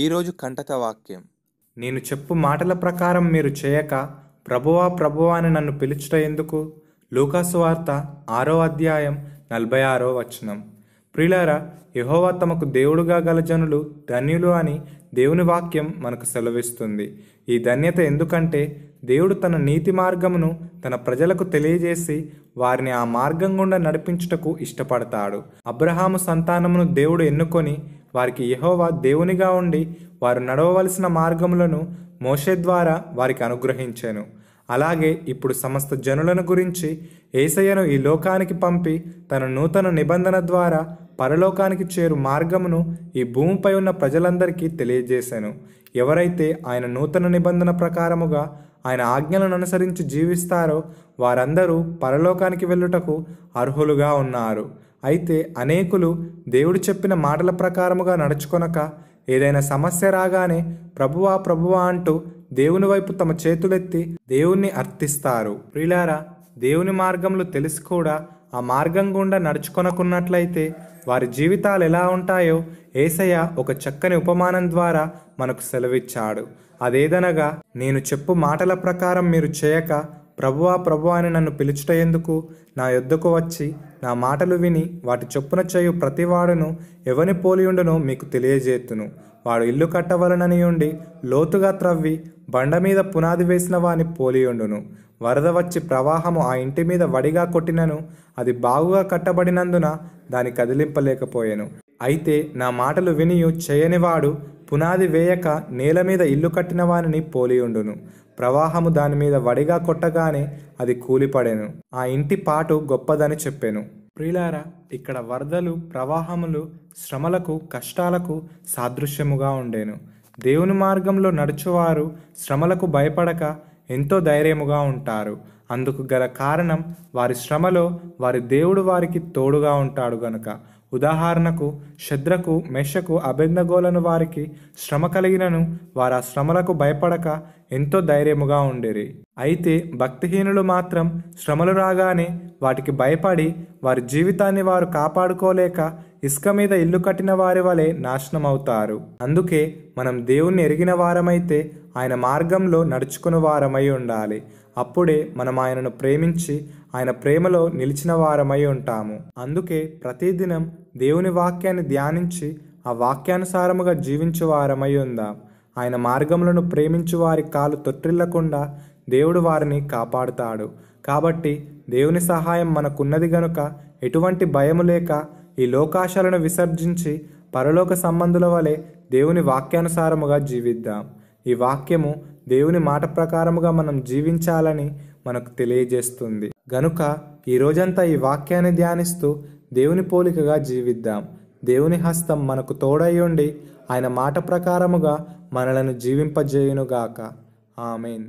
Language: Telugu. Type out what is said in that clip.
ఈరోజు కంటక వాక్యం నేను చెప్పు మాటల ప్రకారం మీరు చేయక ప్రభువా ప్రభువా అని నన్ను పిలుచుట ఎందుకు లూకాసు వార్త ఆరో అధ్యాయం నలభై ఆరో వచనం ప్రిలారా యహోవా తమకు దేవుడుగా గల జనులు ధన్యులు అని దేవుని వాక్యం మనకు సెలవిస్తుంది ఈ ధన్యత ఎందుకంటే దేవుడు తన నీతి మార్గమును తన ప్రజలకు తెలియజేసి వారిని ఆ మార్గం గుండా నడిపించుటకు ఇష్టపడతాడు అబ్రహాము సంతానమును దేవుడు ఎన్నుకొని వారికి యహోవా దేవునిగా ఉండి వారు నడవవలసిన మార్గములను మోషే ద్వారా వారికి అనుగ్రహించాను అలాగే ఇప్పుడు సమస్త జనులను గురించి ఏసయ్యను ఈ లోకానికి పంపి తన నూతన నిబంధన ద్వారా పరలోకానికి చేరు మార్గమును ఈ భూమిపై ఉన్న ప్రజలందరికీ తెలియజేశాను ఎవరైతే ఆయన నూతన నిబంధన ప్రకారముగా ఆయన ఆజ్ఞలను అనుసరించి జీవిస్తారో వారందరూ పరలోకానికి వెళ్ళుటకు అర్హులుగా ఉన్నారు అయితే అనేకులు దేవుడు చెప్పిన మాటల ప్రకారముగా నడుచుకొనక ఏదైనా సమస్య రాగానే ప్రభువా ప్రభువా అంటూ దేవుని వైపు తమ చేతులెత్తి దేవుణ్ణి అర్థిస్తారు ప్రిలారా దేవుని మార్గంలో తెలిసి కూడా ఆ మార్గం గుండా నడుచుకొనకున్నట్లయితే వారి జీవితాలు ఎలా ఉంటాయో ఏసయ్య ఒక చక్కని ఉపమానం ద్వారా మనకు సెలవిచ్చాడు అదేదనగా నేను చెప్పు మాటల ప్రకారం మీరు చేయక ప్రభువా ప్రభువా అని నన్ను పిలుచుట ఎందుకు నా యొద్దకు వచ్చి నా మాటలు విని వాటి చొప్పున చేయు ప్రతివాడును ఎవని పోలియుండునో మీకు తెలియజేతును వాడు ఇల్లు కట్టవలనని ఉండి లోతుగా త్రవ్వి బండ మీద పునాది వేసిన వాని పోలియుండును వరద వచ్చి ప్రవాహము ఆ ఇంటి మీద వడిగా కొట్టినను అది బాగుగా కట్టబడినందున దాని కదిలింపలేకపోయాను అయితే నా మాటలు వినియు చేయనివాడు పునాది వేయక నేల మీద ఇల్లు కట్టిన వానిని పోలియుండును ప్రవాహము దాని మీద వడిగా కొట్టగానే అది కూలిపడేను ఆ ఇంటి పాటు గొప్పదని చెప్పాను ప్రియులారా ఇక్కడ వరదలు ప్రవాహములు శ్రమలకు కష్టాలకు సాదృశ్యముగా ఉండేను దేవుని మార్గంలో నడుచువారు శ్రమలకు భయపడక ఎంతో ధైర్యముగా ఉంటారు అందుకు గల కారణం వారి శ్రమలో వారి దేవుడు వారికి తోడుగా ఉంటాడు గనుక ఉదాహరణకు శద్రకు మెషకు అభెజ్ఞగోలను వారికి శ్రమ కలిగినను వారు ఆ శ్రమలకు భయపడక ఎంతో ధైర్యముగా ఉండేరి అయితే భక్తిహీనులు మాత్రం శ్రమలు రాగానే వాటికి భయపడి వారి జీవితాన్ని వారు కాపాడుకోలేక ఇసుక మీద ఇల్లు కట్టిన వారి వలె నాశనం అవుతారు అందుకే మనం దేవుణ్ణి ఎరిగిన వారమైతే ఆయన మార్గంలో నడుచుకుని వారమై ఉండాలి అప్పుడే మనం ఆయనను ప్రేమించి ఆయన ప్రేమలో నిలిచిన వారమై ఉంటాము అందుకే ప్రతిదినం దేవుని వాక్యాన్ని ధ్యానించి ఆ వాక్యానుసారముగా జీవించే వారమై ఉందాం ఆయన మార్గములను ప్రేమించు వారి కాలు తొట్టిల్లకుండా దేవుడు వారిని కాపాడుతాడు కాబట్టి దేవుని సహాయం మనకున్నది గనుక ఎటువంటి భయము లేక ఈ లోకాశాలను విసర్జించి పరలోక సంబంధుల వలె దేవుని వాక్యానుసారముగా జీవిద్దాం ఈ వాక్యము దేవుని మాట ప్రకారముగా మనం జీవించాలని మనకు తెలియజేస్తుంది గనుక ఈ రోజంతా ఈ వాక్యాన్ని ధ్యానిస్తూ దేవుని పోలికగా జీవిద్దాం దేవుని హస్తం మనకు తోడయ్యుండి ఆయన మాట ప్రకారముగా మనలను జీవింపజేయునుగాక ఆమెన్